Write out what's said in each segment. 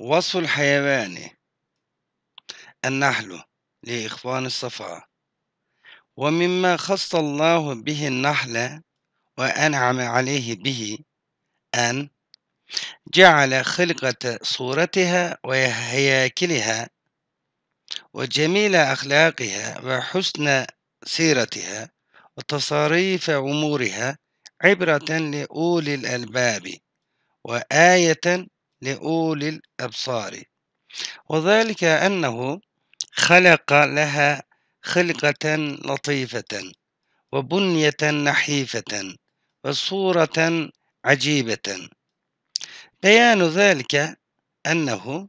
وصف الحيوان النحل لإخوان الصفا ومما خص الله به النحل وأنعم عليه به أن جعل خلقة صورتها وهياكلها وجميل أخلاقها وحسن سيرتها وتصاريف أمورها عبرة لأولي الألباب وآية لأولي الأبصار وذلك أنه خلق لها خلقة لطيفة وبنية نحيفة وصورة عجيبة بيان ذلك أنه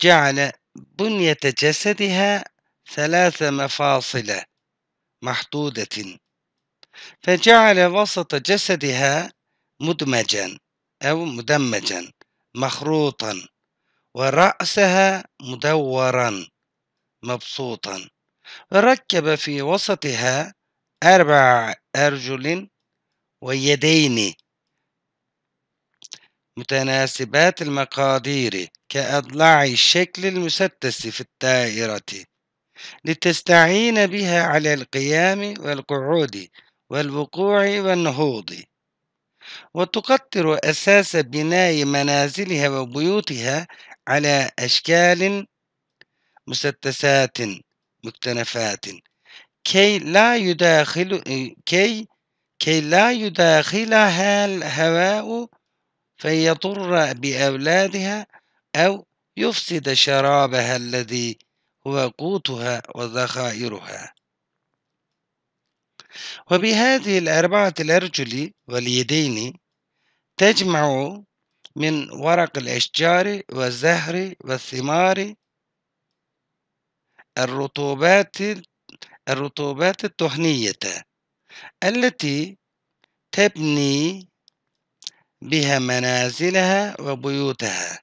جعل بنية جسدها ثلاث مفاصل محدودة فجعل وسط جسدها مدمجا أو مدمجا مخروطا ورأسها مدورا مبسوطا ركب في وسطها أربع أرجل ويدين متناسبات المقادير كأضلاع الشكل المسدس في الدائرة لتستعين بها على القيام والقعود والوقوع والنهوض وتقطر أساس بناء منازلها وبيوتها على أشكال مسدسات مكتنفات كي لا يداخل كي كي لا يداخلها الهواء فيضر بأولادها أو يفسد شرابها الذي هو قوتها وذخائرها وبهذه الأربعة الأرجل واليدين تجمع من ورق الأشجار والزهر والثمار الرطوبات الرطوبات الدهنية التي تبني بها منازلها وبيوتها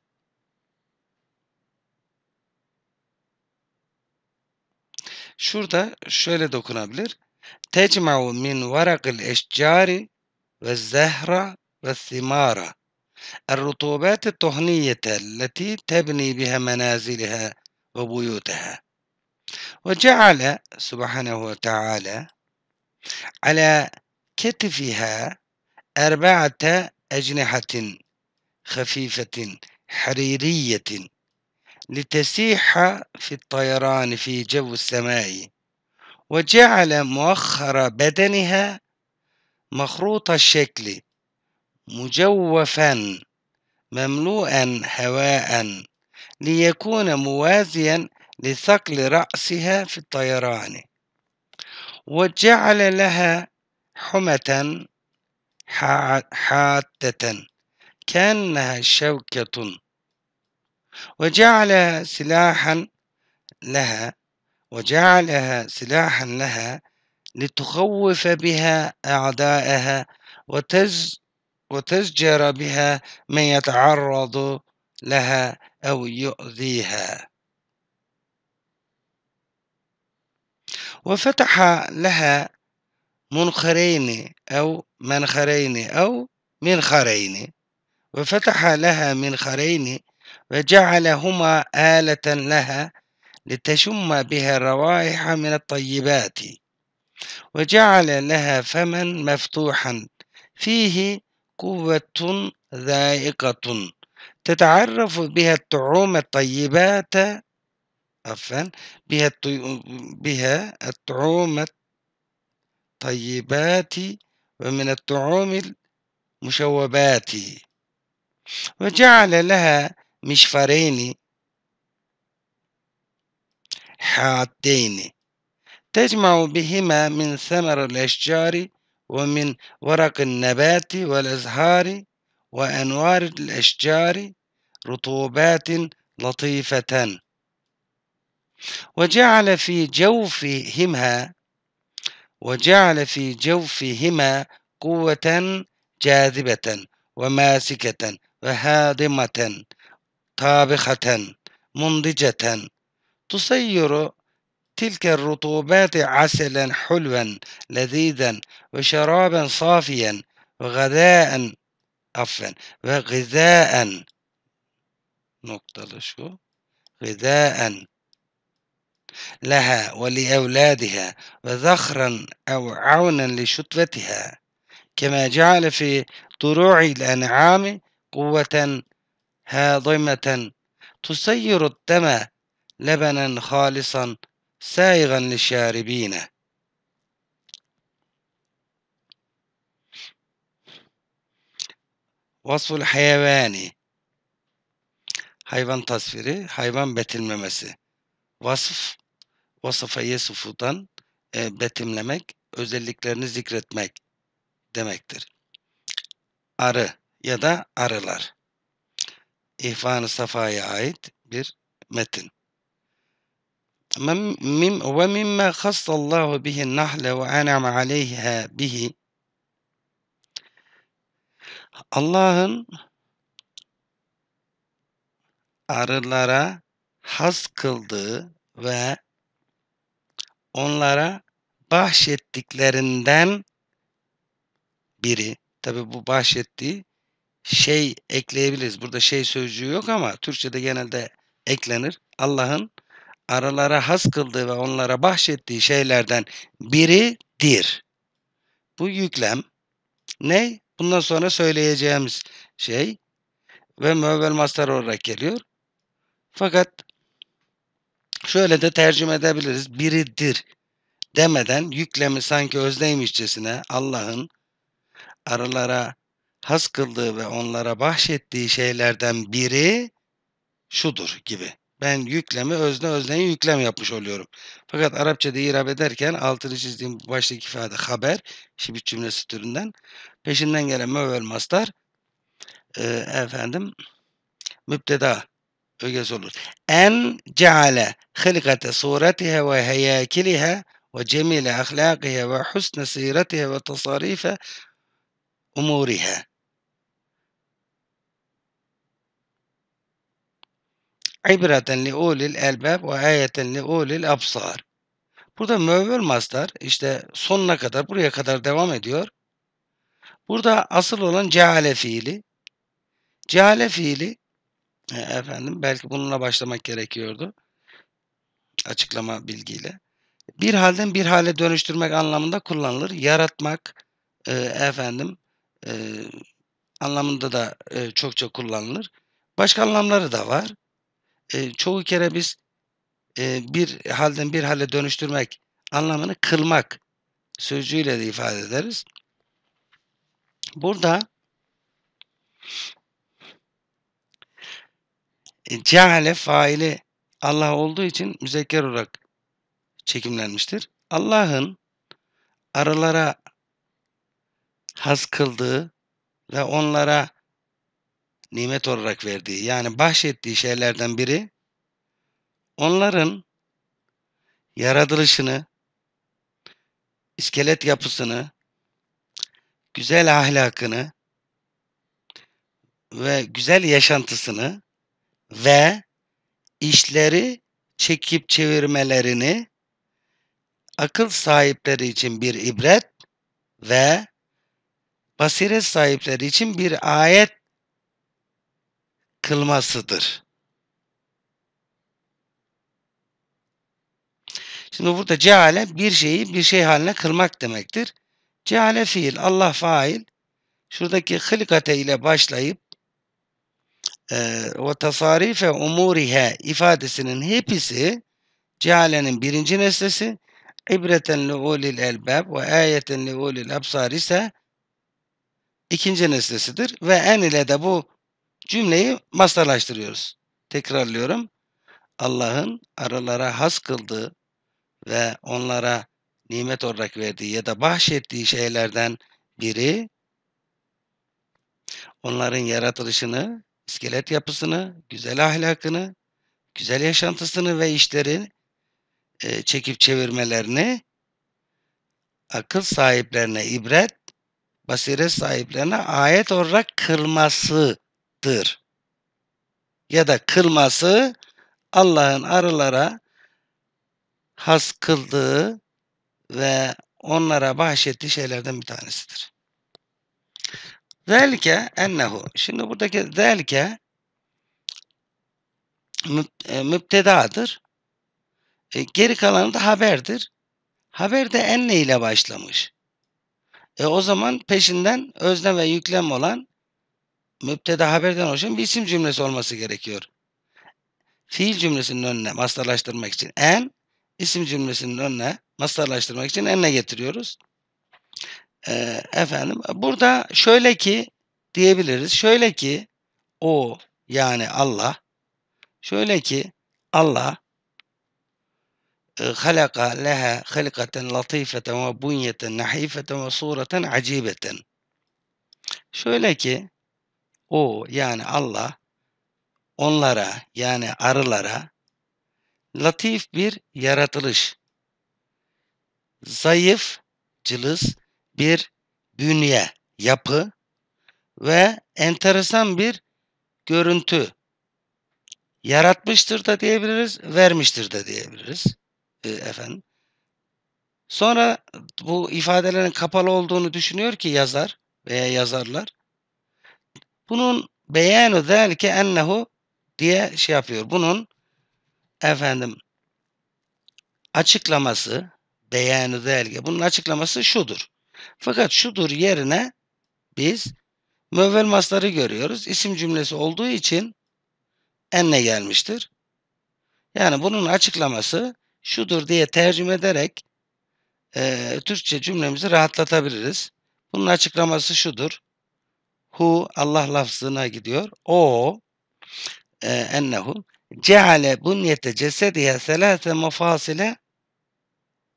Şurada şöyle dokunabilir. تجمع من ورق الأشجار والزهرة والثمارة الرطوبات الطهنية التي تبني بها منازلها وبيوتها وجعل سبحانه وتعالى على كتفها أربعة أجنحة خفيفة حريرية لتسيح في الطيران في جو السماء وجعل مؤخر بدنها مخروط الشكل مجوفا مملوءا هواء ليكون موازيا لثقل رأسها في الطيران وجعل لها حمة حادة كأنها شوكة وجعل سلاحا لها وجعلها سلاحا لها لتخوف بها أعدائها وتز وتزجر بها من يتعرض لها أو يؤذيها وفتح لها منخرين أو منخرين أو منخرين وفتح لها منخرين وجعلهما آلة لها لتشم بها الروائح من الطيبات وجعل لها فما مفتوحا فيه قوة ذائقة تتعرف بها الطعوم الطيبات عفوا بها بها الطعوم الطيبات ومن الطعوم المشوبات وجعل لها مشفرين حادين تجمع بهما من ثمر الأشجار ومن ورق النبات والأزهار وأنوار الأشجار رطوبات لطيفة وجعل في جوفهما وجعل في جوفهما قوة جاذبة وماسكة وهادمة طابخة منضجة تصير تلك الرطوبات عسلا حلوا لذيذا وشرابا صافيا وغذاء عفوا وغذاء نقطة شو غذاء لها ولأولادها وذخرا أو عونا لشطفتها كما جعل في طروع الأنعام قوة هاضمة تسير التمى lebenen halisan sâigan li şâribîne. Vasful hayvani Hayvan tasviri, hayvan betimlemesi. Vasf, vasıfa yesufudan e, betimlemek, özelliklerini zikretmek demektir. Arı ya da arılar. İhvan-ı Safa'ya ait bir metin ve ومما خص الله به ve وأنعم عليها به Allah'ın arılara has kıldığı ve onlara bahşettiklerinden biri. Tabi bu bahşettiği şey ekleyebiliriz. Burada şey sözcüğü yok ama Türkçe'de genelde eklenir. Allah'ın aralara has kıldığı ve onlara bahşettiği şeylerden biridir. Bu yüklem ne? Bundan sonra söyleyeceğimiz şey ve müevvel mastar olarak geliyor. Fakat şöyle de tercüme edebiliriz. Biridir demeden yüklemi sanki özneymişçesine Allah'ın aralara has kıldığı ve onlara bahşettiği şeylerden biri şudur gibi. Ben yükleme özne özneye yüklem yapmış oluyorum. Fakat Arapçada irab ederken altını çizdiğim baştaki ifade haber, şibit cümlesi türünden. Peşinden gelen mövel mastar e, efendim müpteda ögesi olur. En ceale hılgate suretihe ve heyakilihe ve cemile ahlakihe ve husne siretihe ve tasarife umurihe. İbreten li ulil elbab ve ayeten li ulil absar. Burada mövvül mastar işte sonuna kadar buraya kadar devam ediyor. Burada asıl olan cehale fiili. Cehale fiili e, efendim belki bununla başlamak gerekiyordu. Açıklama bilgiyle. Bir halden bir hale dönüştürmek anlamında kullanılır. Yaratmak e, efendim e, anlamında da e, çokça kullanılır. Başka anlamları da var e, çoğu kere biz e, bir halden bir hale dönüştürmek anlamını kılmak sözcüğüyle de ifade ederiz. Burada e, ceale faili Allah olduğu için müzekker olarak çekimlenmiştir. Allah'ın arılara has kıldığı ve onlara nimet olarak verdiği yani bahşettiği şeylerden biri onların yaratılışını, iskelet yapısını, güzel ahlakını ve güzel yaşantısını ve işleri çekip çevirmelerini akıl sahipleri için bir ibret ve basiret sahipleri için bir ayet kılmasıdır. Şimdi burada ceale bir şeyi bir şey haline kılmak demektir. Ceale fiil, Allah fail. Şuradaki hılkate ile başlayıp e, ve tasarife umurihe ifadesinin hepsi cealenin birinci nesnesi ibreten li ulil elbab ve ayeten li ulil absar ise ikinci nesnesidir. Ve en ile de bu cümleyi masterlaştırıyoruz. Tekrarlıyorum. Allah'ın aralara has kıldığı ve onlara nimet olarak verdiği ya da bahşettiği şeylerden biri onların yaratılışını, iskelet yapısını, güzel ahlakını, güzel yaşantısını ve işleri e, çekip çevirmelerini akıl sahiplerine ibret, basiret sahiplerine ayet olarak kılması kılmaktır. Ya da kılması Allah'ın arılara has kıldığı ve onlara bahşettiği şeylerden bir tanesidir. Zelke ennehu. Şimdi buradaki zelke müptedadır. E, e, geri kalanı da haberdir. Haber de enne ile başlamış. E o zaman peşinden özne ve yüklem olan müpteda haberden oluşan bir isim cümlesi olması gerekiyor. Fiil cümlesinin önüne mastarlaştırmak için en, isim cümlesinin önüne mastarlaştırmak için enle getiriyoruz. Ee, efendim burada şöyle ki diyebiliriz. Şöyle ki o yani Allah şöyle ki Allah e, halaka leha halikaten latifeten ve bunyeten nahifeten ve sureten acibeten. Şöyle ki o yani Allah onlara yani arılara latif bir yaratılış, zayıf, cılız bir bünye, yapı ve enteresan bir görüntü yaratmıştır da diyebiliriz, vermiştir de diyebiliriz. E, efendim. Sonra bu ifadelerin kapalı olduğunu düşünüyor ki yazar veya yazarlar. Bunun beyanu zâlike ennehu diye şey yapıyor. Bunun efendim açıklaması beyanı zelge. Bunun açıklaması şudur. Fakat şudur yerine biz müvvel masları görüyoruz. İsim cümlesi olduğu için enne gelmiştir. Yani bunun açıklaması şudur diye tercüme ederek e, Türkçe cümlemizi rahatlatabiliriz. Bunun açıklaması şudur. Hu Allah lafzına gidiyor. O e, ennehu ceale bunyete cesediye selase mafasile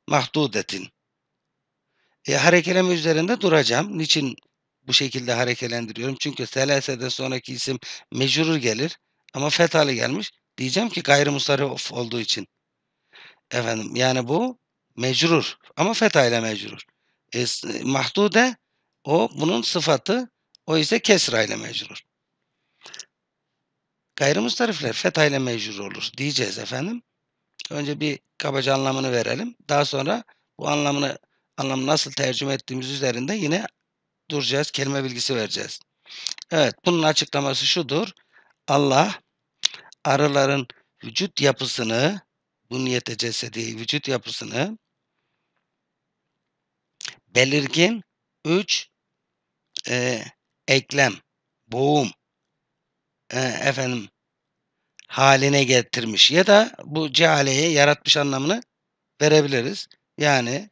mahdudetin. E, harekeleme üzerinde duracağım. Niçin bu şekilde harekelendiriyorum? Çünkü selaseden sonraki isim mecrur gelir ama fethalı gelmiş. Diyeceğim ki gayrimusarif olduğu için. Efendim yani bu mecrur ama fetha ile mecrur. E, mahdude o bunun sıfatı o ise kesra ile mecrur. Gayrimuzdarifler fetha ile mecrur olur diyeceğiz efendim. Önce bir kabaca anlamını verelim. Daha sonra bu anlamını anlamı nasıl tercüme ettiğimiz üzerinde yine duracağız. Kelime bilgisi vereceğiz. Evet bunun açıklaması şudur. Allah arıların vücut yapısını bu niyete cesedi vücut yapısını belirgin üç e, eklem, boğum e, efendim haline getirmiş ya da bu cehaleye yaratmış anlamını verebiliriz. Yani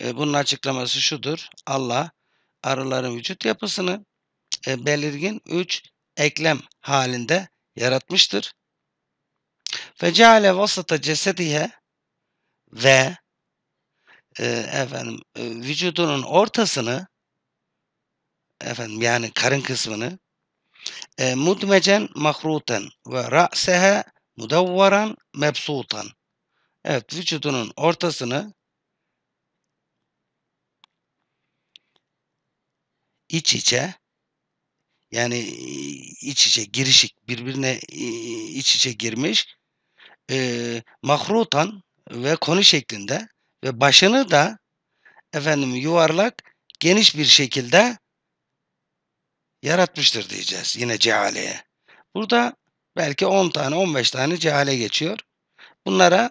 e, bunun açıklaması şudur. Allah arıların vücut yapısını e, belirgin 3 eklem halinde yaratmıştır. ve Fecale vasıta cesedihe ve e, efendim e, vücudunun ortasını efendim yani karın kısmını e, mudmecen mahruten ve ra'sehe mudavvaran mebsutan. Evet vücudunun ortasını iç içe yani iç içe girişik birbirine iç içe girmiş e, mahrutan ve konu şeklinde ve başını da efendim yuvarlak geniş bir şekilde yaratmıştır diyeceğiz yine cealeye. Burada belki 10 tane 15 tane ceale geçiyor. Bunlara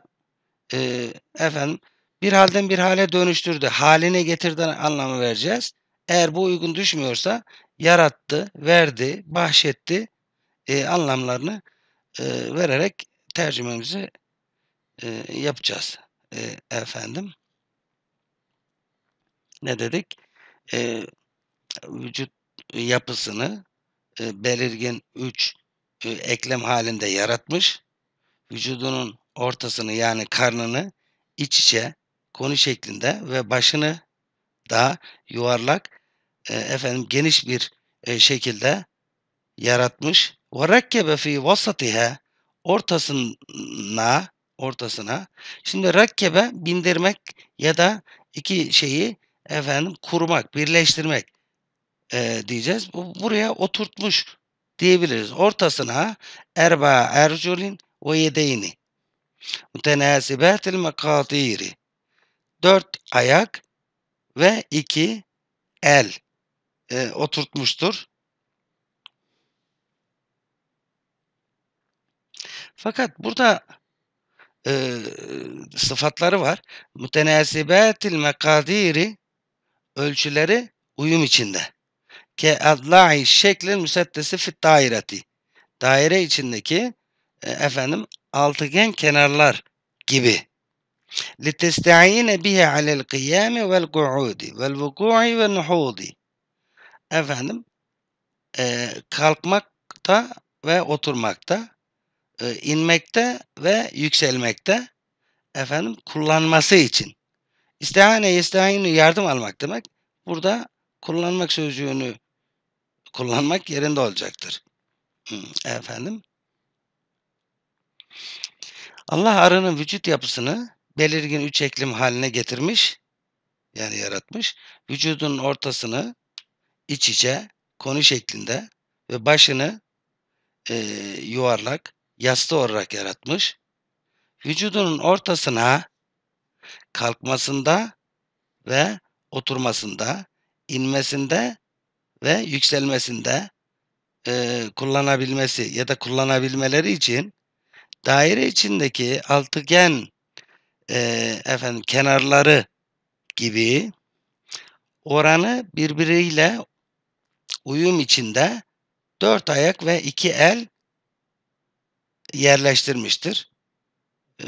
e, efendim bir halden bir hale dönüştürdü, haline getirdi anlamı vereceğiz. Eğer bu uygun düşmüyorsa yarattı, verdi, bahşetti e, anlamlarını e, vererek tercümemizi e, yapacağız e, efendim. Ne dedik? E, vücut e, yapısını e, belirgin 3 e, eklem halinde yaratmış. Vücudunun ortasını yani karnını iç içe koni şeklinde ve başını da yuvarlak efendim geniş bir şekilde yaratmış. وَرَكَّبَ ف۪ي وَسَطِهَا ortasına ortasına. Şimdi rakkebe bindirmek ya da iki şeyi efendim kurmak, birleştirmek e, diyeceğiz. Bu, buraya oturtmuş diyebiliriz. Ortasına erba erculin ve yedeyni. Mütenasibetil makatiri. Dört ayak ve iki el e, oturtmuştur. Fakat burada e, sıfatları var. Mütenasibetil makadiri ölçüleri uyum içinde ke adla'i şeklin müseddesi fit dairati, Daire içindeki e, efendim altıgen kenarlar gibi. لِتَسْتَعِينَ bihe عَلَى الْقِيَامِ وَالْقُعُودِ وَالْوُقُوعِ وَالنُّحُودِ Efendim, e, kalkmakta ve oturmakta, e, inmekte ve yükselmekte, efendim kullanması için. İstihane, istihane yardım almak demek. Burada kullanmak sözcüğünü kullanmak yerinde olacaktır. Efendim. Allah arının vücut yapısını belirgin üç eklim haline getirmiş, yani yaratmış. Vücudun ortasını iç içe, konu şeklinde ve başını e, yuvarlak, yastı olarak yaratmış. Vücudunun ortasına kalkmasında ve oturmasında, inmesinde ve yükselmesinde e, kullanabilmesi ya da kullanabilmeleri için daire içindeki altıgen e, efendim kenarları gibi oranı birbiriyle uyum içinde dört ayak ve iki el yerleştirmiştir. E,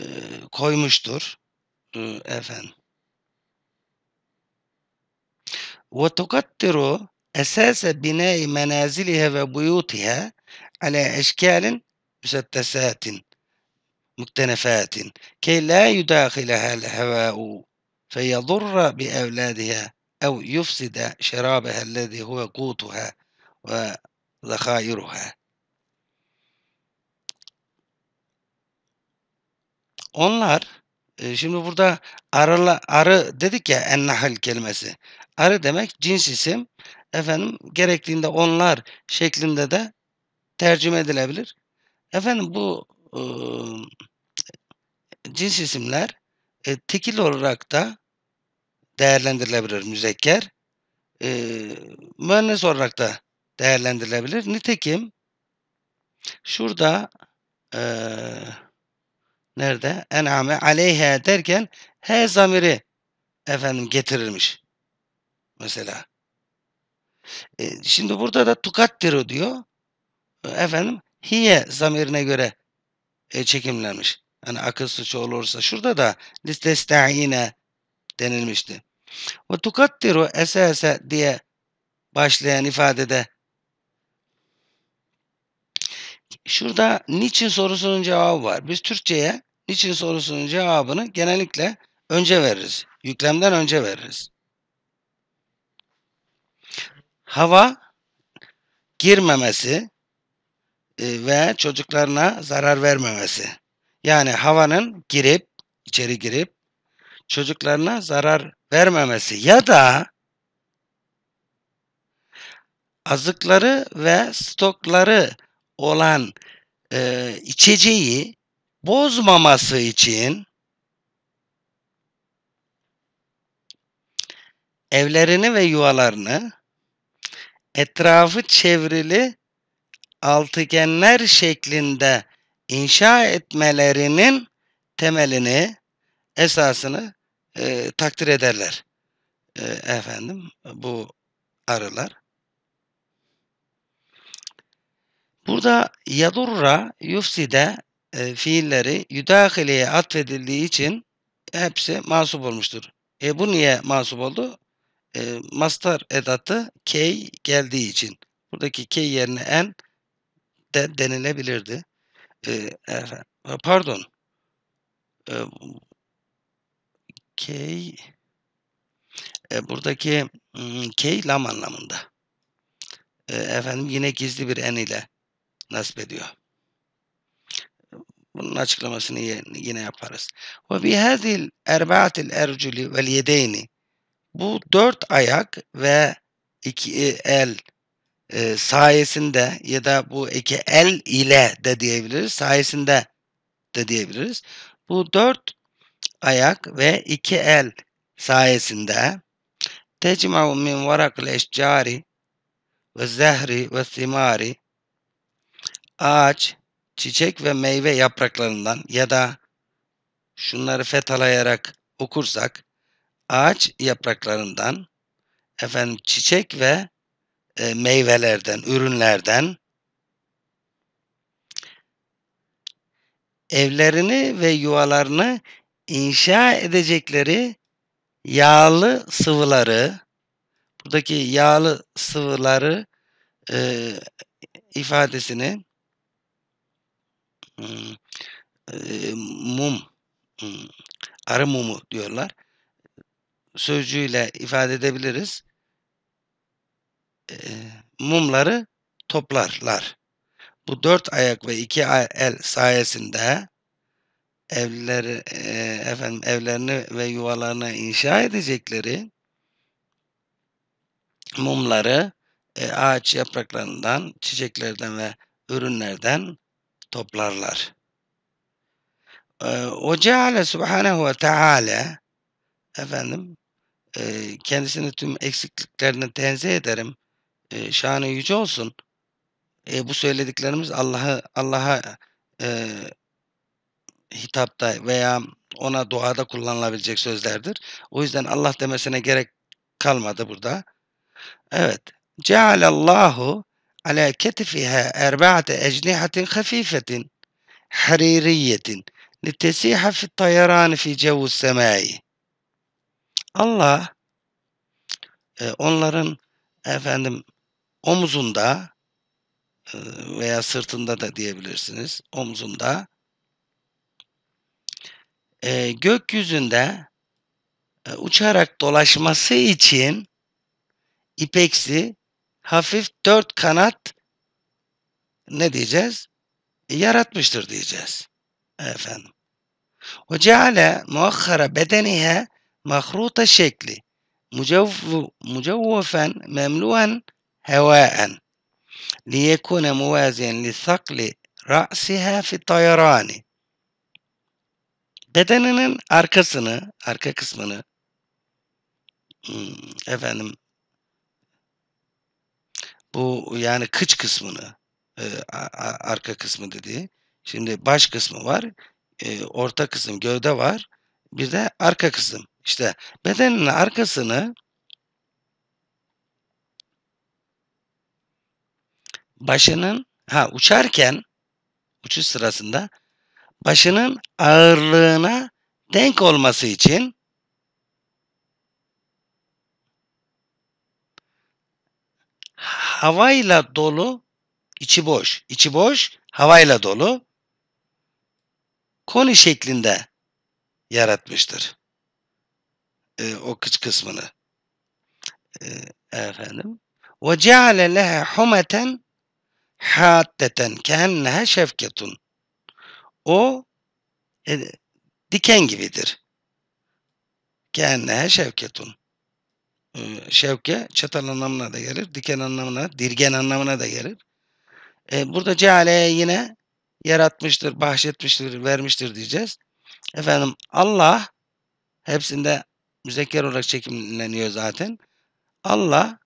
koymuştur. E, efendim. وَتُقَدِّرُ أساس بناء منازلها وبيوتها على أشكال مسدسات مكتنفات كي لا يداخلها الهواء فيضر بأولادها أو يفسد شرابها الذي هو قوتها وذخائرها Onlar şimdi burada arıla, arı dedik ya ennahıl kelimesi. Arı demek cins isim Efendim gerektiğinde onlar şeklinde de tercüme edilebilir. Efendim bu e, cins isimler e, tekil olarak da değerlendirilebilir müzekker. E, müennes olarak da değerlendirilebilir. Nitekim şurada e, nerede? En'ame aleyhe derken he zamiri efendim getirilmiş. Mesela e, şimdi burada da tukattiru diyor. E, efendim hiye zamirine göre e, çekimlenmiş. Yani akıl suçu olursa. Şurada da listesta'ine denilmişti. Ve tukattiru esese diye başlayan ifadede şurada niçin sorusunun cevabı var. Biz Türkçe'ye niçin sorusunun cevabını genellikle önce veririz. Yüklemden önce veririz hava girmemesi e, ve çocuklarına zarar vermemesi. Yani havanın girip içeri girip çocuklarına zarar vermemesi ya da azıkları ve stokları olan e, içeceği bozmaması için evlerini ve yuvalarını etrafı çevrili altıgenler şeklinde inşa etmelerinin temelini, esasını e, takdir ederler. E, efendim bu arılar. Burada yadurra yufside e, fiilleri yüdahileye atfedildiği için hepsi mansup olmuştur. E bu niye mansup oldu? e, master edatı k geldiği için buradaki k yerine n de denilebilirdi. E, efendim, e, pardon. E, k e, buradaki hmm, k lam anlamında. E, efendim yine gizli bir n ile nasip ediyor. Bunun açıklamasını yine yaparız. Ve bi hadil erbaatil erculi vel yedeyni bu dört ayak ve iki e, el e, sayesinde ya da bu iki el ile de diyebiliriz. Sayesinde de diyebiliriz. Bu dört ayak ve iki el sayesinde tecma'u min varakl eşcari ve zehri ve simari ağaç, çiçek ve meyve yapraklarından ya da şunları fetalayarak okursak ağaç yapraklarından, efendim çiçek ve e, meyvelerden, ürünlerden evlerini ve yuvalarını inşa edecekleri yağlı sıvıları buradaki yağlı sıvıları e, ifadesini hmm, e, mum hmm, arı mumu diyorlar sözcüğüyle ifade edebiliriz. E, mumları toplarlar. Bu dört ayak ve iki el sayesinde evleri e, efendim evlerini ve yuvalarını inşa edecekleri mumları e, ağaç yapraklarından, çiçeklerden ve ürünlerden toplarlar. O Ceale Subhanehu ve Teala efendim kendisini tüm eksikliklerine tenzih ederim. E, şanı yüce olsun. E, bu söylediklerimiz Allah'a Allah'a e, hitapta veya ona duada kullanılabilecek sözlerdir. O yüzden Allah demesine gerek kalmadı burada. Evet. Cealallahu ala ketifiha erba'ate ecnihatin hafifetin haririyetin litesiha fit tayaran fi cevus semai. Allah e, onların efendim omuzunda e, veya sırtında da diyebilirsiniz omuzunda e, gökyüzünde e, uçarak dolaşması için ipeksi hafif dört kanat ne diyeceğiz? Yaratmıştır diyeceğiz. Efendim. O ceale muakhara bedenihe مخروط الشكل مجوف مجوفا مملوءا هواء ليكون موازيا لثقل رأسها في الطيران bedeninin arkasını, arka kısmını hmm، efendim bu yani kıç kısmını e, arka kısmı dediği. Şimdi baş kısmı var, e, orta kısım gövde var, bir de arka kısım. İşte bedenin arkasını başının ha uçarken uçuş sırasında başının ağırlığına denk olması için havayla dolu içi boş, içi boş havayla dolu koni şeklinde yaratmıştır e, o kıç kısmını. E, efendim. Ve ceale leha humeten hatteten kehennehe şefketun. O e, diken gibidir. Kehennehe şefketun. E, şevke çatal anlamına da gelir. Diken anlamına, dirgen anlamına da gelir. E, burada cealeye yine yaratmıştır, bahşetmiştir, vermiştir diyeceğiz. Efendim Allah hepsinde müzekker olarak çekimleniyor zaten. Allah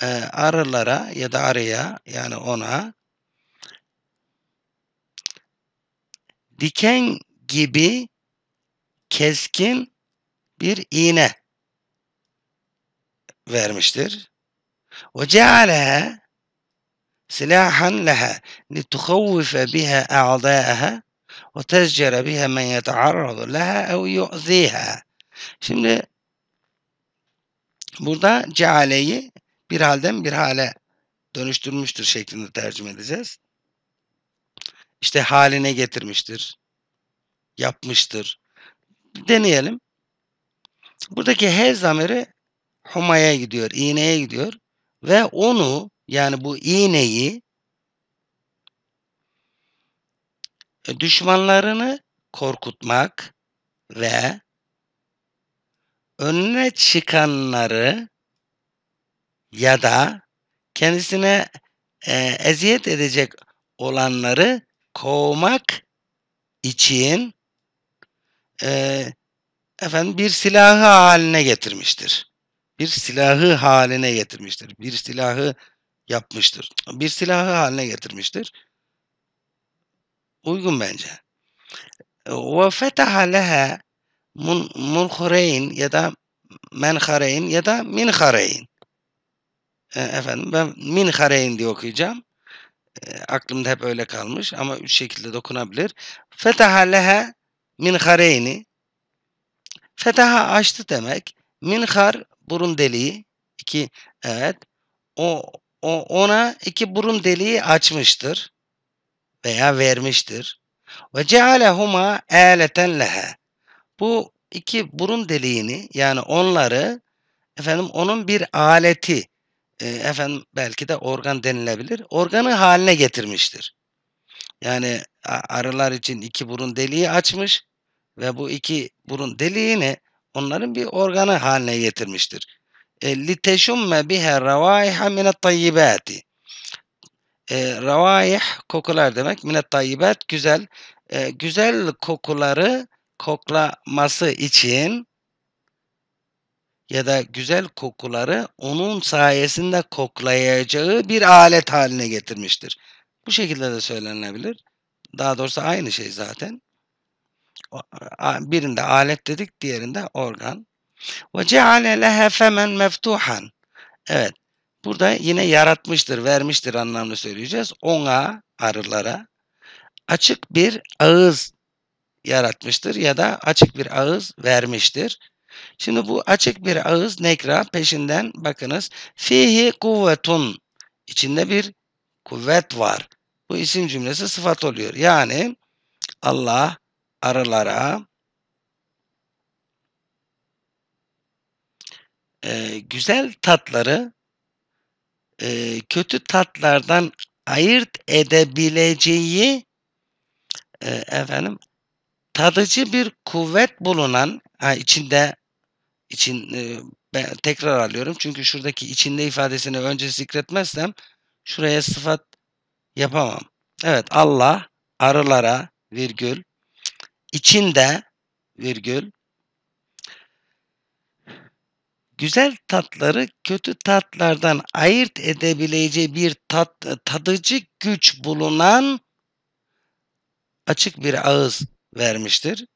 e, arılara ya da arıya yani ona diken gibi keskin bir iğne vermiştir. Ve cealeha silahan leha litukhavvife biha a'dâeha ve tezcere biha men yetearradu leha ev yu'zîhâ. Şimdi Burada cealeyi bir halden bir hale dönüştürmüştür şeklinde tercüme edeceğiz. İşte haline getirmiştir, yapmıştır. Deneyelim. Buradaki he zamiri humaya gidiyor, iğneye gidiyor ve onu yani bu iğneyi e, düşmanlarını korkutmak ve önüne çıkanları ya da kendisine e, eziyet edecek olanları kovmak için e, efendim bir silahı haline getirmiştir. Bir silahı haline getirmiştir. Bir silahı yapmıştır. Bir silahı haline getirmiştir. Uygun bence. E, Ve fetaha mun, munhureyn ya da menhareyn ya da minhareyn. E, efendim ben minhareyn diye okuyacağım. E, aklımda hep öyle kalmış ama üç şekilde dokunabilir. Fetaha lehe minhareyni. Fetaha açtı demek. Minhar burun deliği. İki evet. O, o ona iki burun deliği açmıştır veya vermiştir. Ve cealehuma aleten leha. Bu iki burun deliğini yani onları efendim onun bir aleti e, efendim belki de organ denilebilir. Organı haline getirmiştir. Yani arılar için iki burun deliği açmış ve bu iki burun deliğini onların bir organı haline getirmiştir. لِتَشُمَّ بِهَا رَوَائِحَ مِنَ الطَّيِّبَاتِ Revaih kokular demek. Mine tayyibat güzel. E, güzel kokuları koklaması için ya da güzel kokuları onun sayesinde koklayacağı bir alet haline getirmiştir. Bu şekilde de söylenebilir. Daha doğrusu aynı şey zaten. Birinde alet dedik, diğerinde organ. Ve ceale lehe femen meftuhan. Evet. Burada yine yaratmıştır, vermiştir anlamını söyleyeceğiz. Ona, arılara açık bir ağız yaratmıştır ya da açık bir ağız vermiştir. Şimdi bu açık bir ağız nekra peşinden bakınız. Fihi kuvvetun. içinde bir kuvvet var. Bu isim cümlesi sıfat oluyor. Yani Allah arılara e, güzel tatları e, kötü tatlardan ayırt edebileceği e, efendim tadıcı bir kuvvet bulunan ha, içinde için e, ben tekrar alıyorum. Çünkü şuradaki içinde ifadesini önce zikretmezsem şuraya sıfat yapamam. Evet Allah arılara virgül içinde virgül güzel tatları kötü tatlardan ayırt edebileceği bir tat, tadıcı güç bulunan açık bir ağız vermiştir.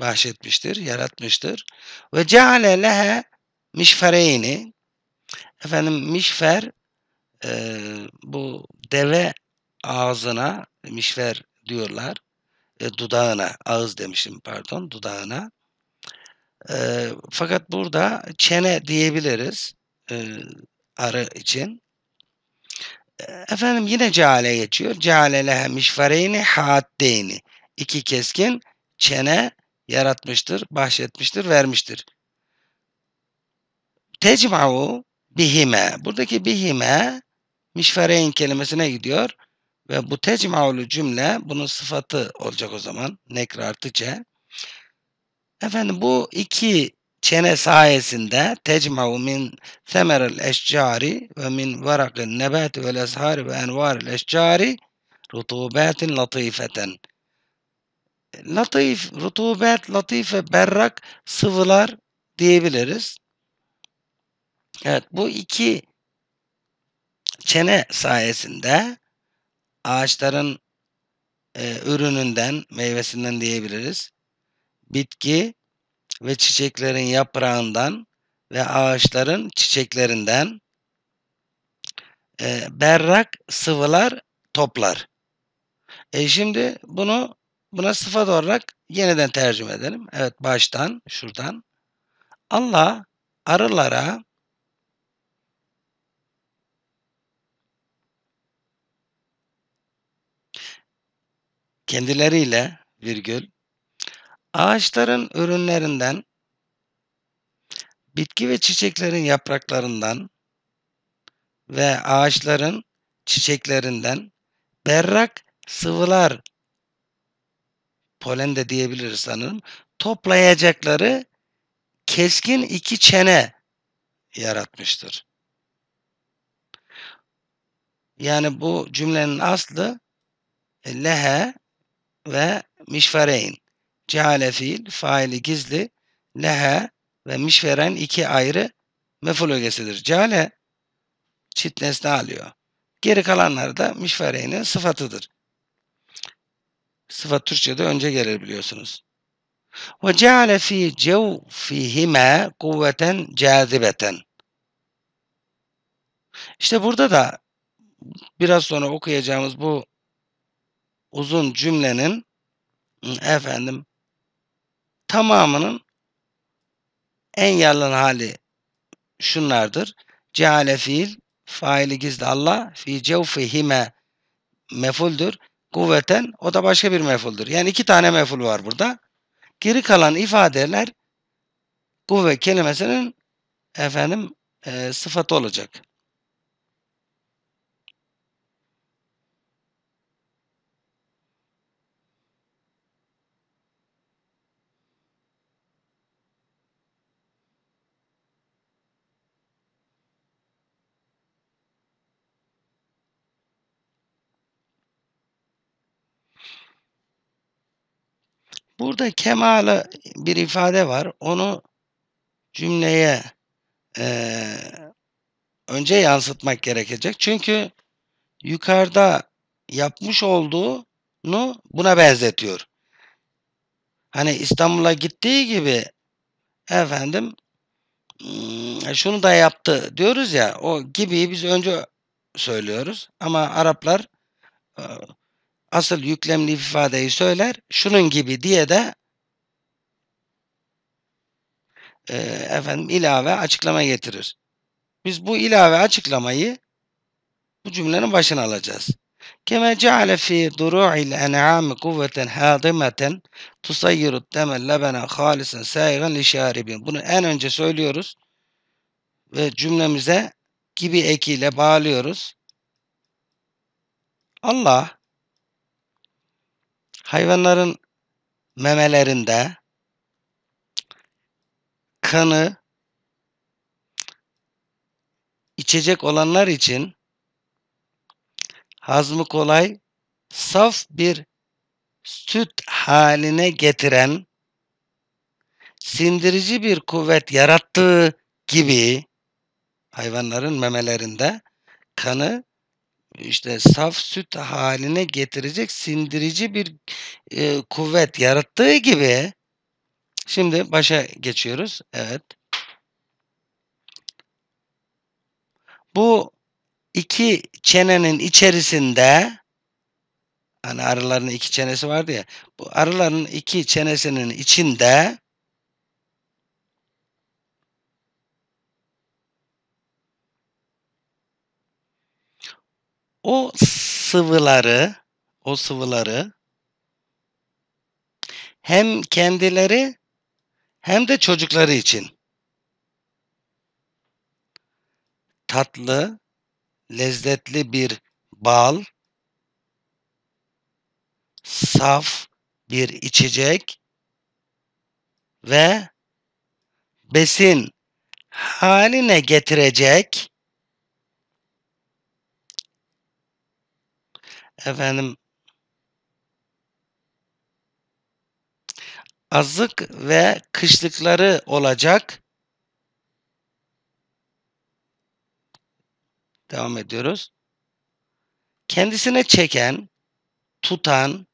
Bahşetmiştir, yaratmıştır. Ve ceale lehe mişfereyni efendim mişfer e, bu deve ağzına mişfer diyorlar. E, dudağına, ağız demişim pardon, dudağına. E, fakat burada çene diyebiliriz e, arı için. E, efendim yine ceale geçiyor. Ceale lehe mişfereyni haddeyni iki keskin çene yaratmıştır, bahşetmiştir, vermiştir. Tecma'u bihime. Buradaki bihime mişfereyn kelimesine gidiyor. Ve bu tecmaulu cümle bunun sıfatı olacak o zaman. Nekr artı Efendim bu iki çene sayesinde tecmau min semerel eşcari ve min varakil nebati vel eshari ve envaril eşcari rutubetin latifeten latif, rutubet, latif ve berrak sıvılar diyebiliriz. Evet bu iki çene sayesinde ağaçların e, ürününden, meyvesinden diyebiliriz. Bitki ve çiçeklerin yaprağından ve ağaçların çiçeklerinden e, berrak sıvılar toplar. E şimdi bunu Buna sıfat olarak yeniden tercüme edelim. Evet baştan şuradan. Allah arılara kendileriyle virgül ağaçların ürünlerinden bitki ve çiçeklerin yapraklarından ve ağaçların çiçeklerinden berrak sıvılar polen de diyebiliriz sanırım. Toplayacakları keskin iki çene yaratmıştır. Yani bu cümlenin aslı e, lehe ve mişvereyn. Ceale fiil, faili gizli, lehe ve mişveren iki ayrı meful ögesidir. Ceale çit alıyor. Geri kalanlar da mişvereynin sıfatıdır. Sıfat Türkçe'de önce gelir biliyorsunuz. Ve ceale fi cevfihime kuvveten cazibeten. İşte burada da biraz sonra okuyacağımız bu uzun cümlenin efendim tamamının en yalın hali şunlardır. Ceale fiil faili gizli Allah fi cevfihime mefuldür kuvveten o da başka bir mefuldur. Yani iki tane meful var burada. Geri kalan ifadeler kuvve kelimesinin efendim e, sıfatı olacak. Burada kemalı bir ifade var. Onu cümleye e, önce yansıtmak gerekecek. Çünkü yukarıda yapmış olduğunu buna benzetiyor. Hani İstanbul'a gittiği gibi efendim hmm, şunu da yaptı diyoruz ya o gibiyi biz önce söylüyoruz ama Araplar e, asıl yüklemli ifadeyi söyler. Şunun gibi diye de e, efendim ilave açıklama getirir. Biz bu ilave açıklamayı bu cümlenin başına alacağız. Keme ceale fi duru'il en'ami kuvveten hadimeten tusayyirut temel lebene halisen saygın li şaribin. Bunu en önce söylüyoruz ve cümlemize gibi ekiyle bağlıyoruz. Allah Hayvanların memelerinde kanı içecek olanlar için hazmı kolay saf bir süt haline getiren sindirici bir kuvvet yarattığı gibi hayvanların memelerinde kanı işte saf süt haline getirecek sindirici bir e, kuvvet yarattığı gibi şimdi başa geçiyoruz. Evet. Bu iki çenenin içerisinde hani arıların iki çenesi vardı ya bu arıların iki çenesinin içinde O sıvıları o sıvıları hem kendileri hem de çocukları için tatlı, lezzetli bir bal, saf bir içecek ve besin haline getirecek efendim azlık ve kışlıkları olacak. Devam ediyoruz. Kendisine çeken, tutan,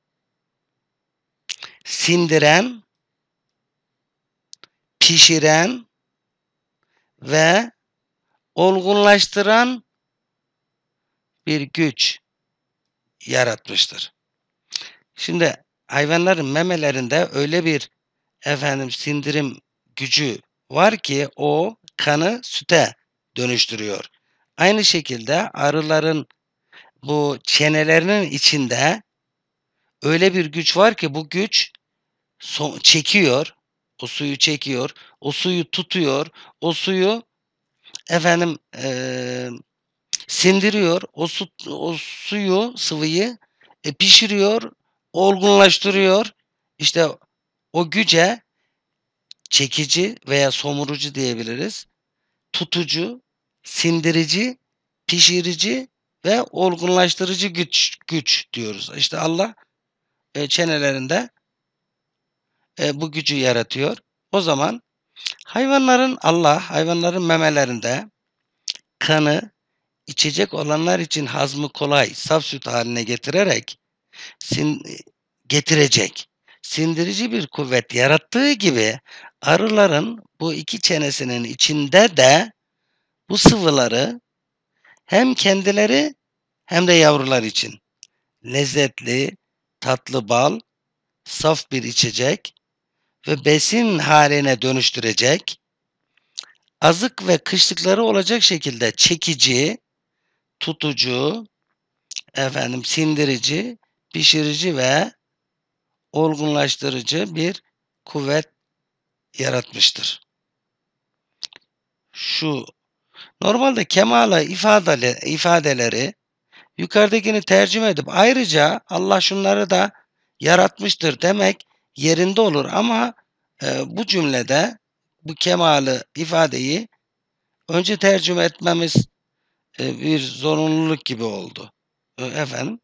sindiren, pişiren ve olgunlaştıran bir güç yaratmıştır. Şimdi hayvanların memelerinde öyle bir efendim sindirim gücü var ki o kanı süte dönüştürüyor. Aynı şekilde arıların bu çenelerinin içinde öyle bir güç var ki bu güç so çekiyor, o suyu çekiyor, o suyu tutuyor, o suyu efendim e, sindiriyor. O, su, o suyu, sıvıyı e, pişiriyor, olgunlaştırıyor. işte o güce çekici veya somurucu diyebiliriz. Tutucu, sindirici, pişirici ve olgunlaştırıcı güç güç diyoruz. İşte Allah e, çenelerinde e, bu gücü yaratıyor. O zaman hayvanların Allah hayvanların memelerinde kanı içecek olanlar için hazmı kolay saf süt haline getirerek sin e, getirecek sindirici bir kuvvet yarattığı gibi arıların bu iki çenesinin içinde de bu sıvıları hem kendileri hem de yavrular için lezzetli, tatlı bal, saf bir içecek ve besin haline dönüştürecek, azık ve kışlıkları olacak şekilde çekici, tutucu, efendim sindirici, pişirici ve olgunlaştırıcı bir kuvvet yaratmıştır. Şu normalde kemala ifadele, ifadeleri yukarıdakini tercüme edip ayrıca Allah şunları da yaratmıştır demek yerinde olur ama e, bu cümlede bu kemalı ifadeyi önce tercüme etmemiz e, bir zorunluluk gibi oldu. E, efendim